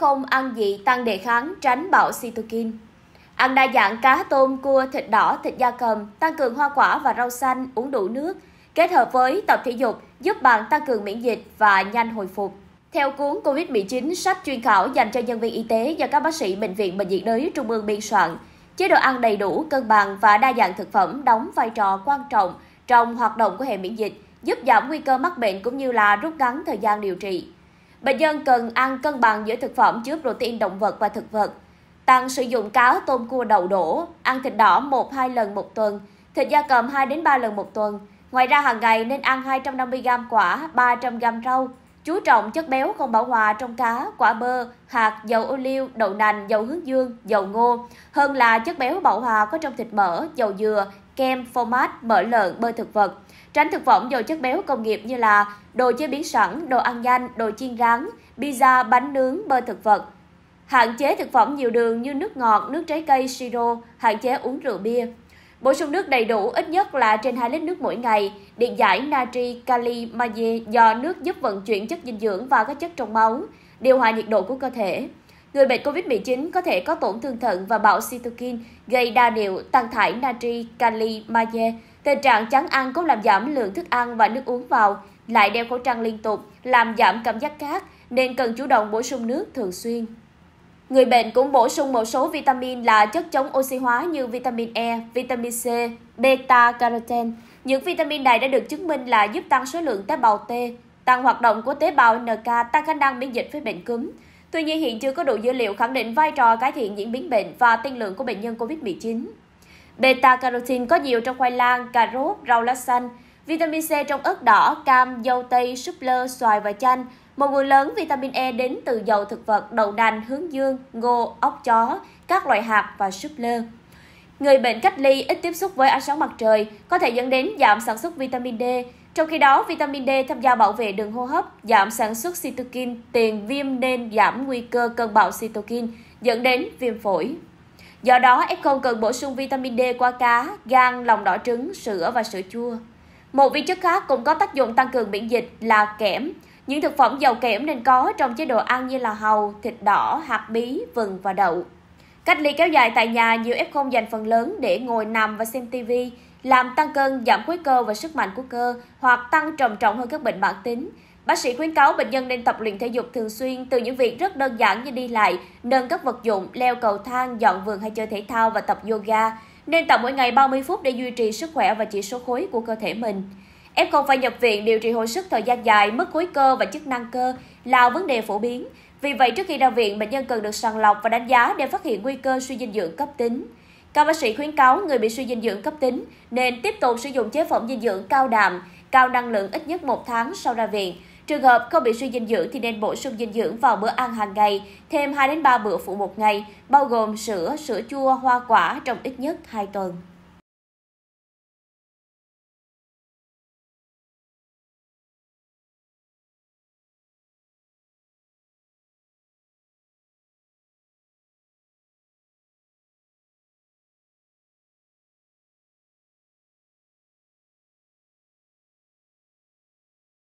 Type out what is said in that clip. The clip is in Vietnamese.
f ăn gì tăng đề kháng tránh bạo cytokine. Ăn đa dạng cá, tôm, cua, thịt đỏ, thịt da cầm, tăng cường hoa quả và rau xanh, uống đủ nước, kết hợp với tập thể dục giúp bạn tăng cường miễn dịch và nhanh hồi phục. Theo cuốn COVID-19 sách chuyên khảo dành cho nhân viên y tế do các bác sĩ Bệnh viện Bệnh nhiệt đới Trung ương biên soạn, chế độ ăn đầy đủ, cân bằng và đa dạng thực phẩm đóng vai trò quan trọng trong hoạt động của hệ miễn dịch, giúp giảm nguy cơ mắc bệnh cũng như là rút ngắn thời gian điều trị. Bệnh nhân cần ăn cân bằng giữa thực phẩm chứa protein động vật và thực vật. Tăng sử dụng cá, tôm, cua, đậu đổ, ăn thịt đỏ 1-2 lần một tuần, thịt da cầm 2-3 lần một tuần. Ngoài ra hàng ngày nên ăn 250g quả, 300g rau. Chú trọng chất béo không bão hòa trong cá, quả bơ, hạt, dầu ô liu, đậu nành, dầu hướng dương, dầu ngô, hơn là chất béo bão hòa có trong thịt mỡ, dầu dừa, kem, phô mát, mỡ lợn, bơ thực vật. Tránh thực phẩm dầu chất béo công nghiệp như là đồ chế biến sẵn, đồ ăn nhanh, đồ chiên rán, pizza, bánh nướng, bơ thực vật. Hạn chế thực phẩm nhiều đường như nước ngọt, nước trái cây, siro, hạn chế uống rượu bia. Bổ sung nước đầy đủ ít nhất là trên 2 lít nước mỗi ngày, điện giải natri, kali, magie do nước giúp vận chuyển chất dinh dưỡng và các chất trong máu, điều hòa nhiệt độ của cơ thể. Người bệnh COVID-19 có thể có tổn thương thận và bạo cytokine gây đa điệu, tăng thải natri, kali, magie Tình trạng chán ăn cũng làm giảm lượng thức ăn và nước uống vào, lại đeo khẩu trang liên tục, làm giảm cảm giác khát nên cần chủ động bổ sung nước thường xuyên. Người bệnh cũng bổ sung một số vitamin là chất chống oxy hóa như vitamin E, vitamin C, beta carotene. Những vitamin này đã được chứng minh là giúp tăng số lượng tế bào T, tăng hoạt động của tế bào NK, tăng khả năng miễn dịch với bệnh cúm. Tuy nhiên hiện chưa có đủ dữ liệu khẳng định vai trò cải thiện diễn biến bệnh và tiên lượng của bệnh nhân COVID-19. Beta carotene có nhiều trong khoai lang, cà rốt, rau lá xanh, vitamin C trong ớt đỏ, cam, dâu tây, súp lơ, xoài và chanh. Một nguồn lớn vitamin E đến từ dầu thực vật, đậu nành, hướng dương, ngô, ốc chó, các loại hạt và súp lơ. Người bệnh cách ly ít tiếp xúc với ánh sáng mặt trời có thể dẫn đến giảm sản xuất vitamin D. Trong khi đó, vitamin D tham gia bảo vệ đường hô hấp, giảm sản xuất cytokine, tiền viêm nên giảm nguy cơ cơn bão cytokine, dẫn đến viêm phổi. Do đó, F0 cần bổ sung vitamin D qua cá, gan, lòng đỏ trứng, sữa và sữa chua. Một vi chất khác cũng có tác dụng tăng cường miễn dịch là kẽm. Những thực phẩm giàu kẽm nên có trong chế độ ăn như là hầu, thịt đỏ, hạt bí, vừng và đậu. Cách ly kéo dài tại nhà, nhiều F0 dành phần lớn để ngồi nằm và xem TV, làm tăng cân, giảm khối cơ và sức mạnh của cơ, hoặc tăng trầm trọng hơn các bệnh mãn tính. Bác sĩ khuyến cáo bệnh nhân nên tập luyện thể dục thường xuyên từ những việc rất đơn giản như đi lại, nâng các vật dụng, leo cầu thang, dọn vườn hay chơi thể thao và tập yoga. Nên tập mỗi ngày 30 phút để duy trì sức khỏe và chỉ số khối của cơ thể mình. F không phải nhập viện điều trị hồi sức thời gian dài, mất khối cơ và chức năng cơ là vấn đề phổ biến. Vì vậy, trước khi ra viện, bệnh nhân cần được sàng lọc và đánh giá để phát hiện nguy cơ suy dinh dưỡng cấp tính. Các bác sĩ khuyến cáo người bị suy dinh dưỡng cấp tính nên tiếp tục sử dụng chế phẩm dinh dưỡng cao đạm, cao năng lượng ít nhất một tháng sau ra viện, Trường hợp không bị suy dinh dưỡng thì nên bổ sung dinh dưỡng vào bữa ăn hàng ngày, thêm 2 đến 3 bữa phụ một ngày, bao gồm sữa, sữa chua, hoa quả trong ít nhất 2 tuần.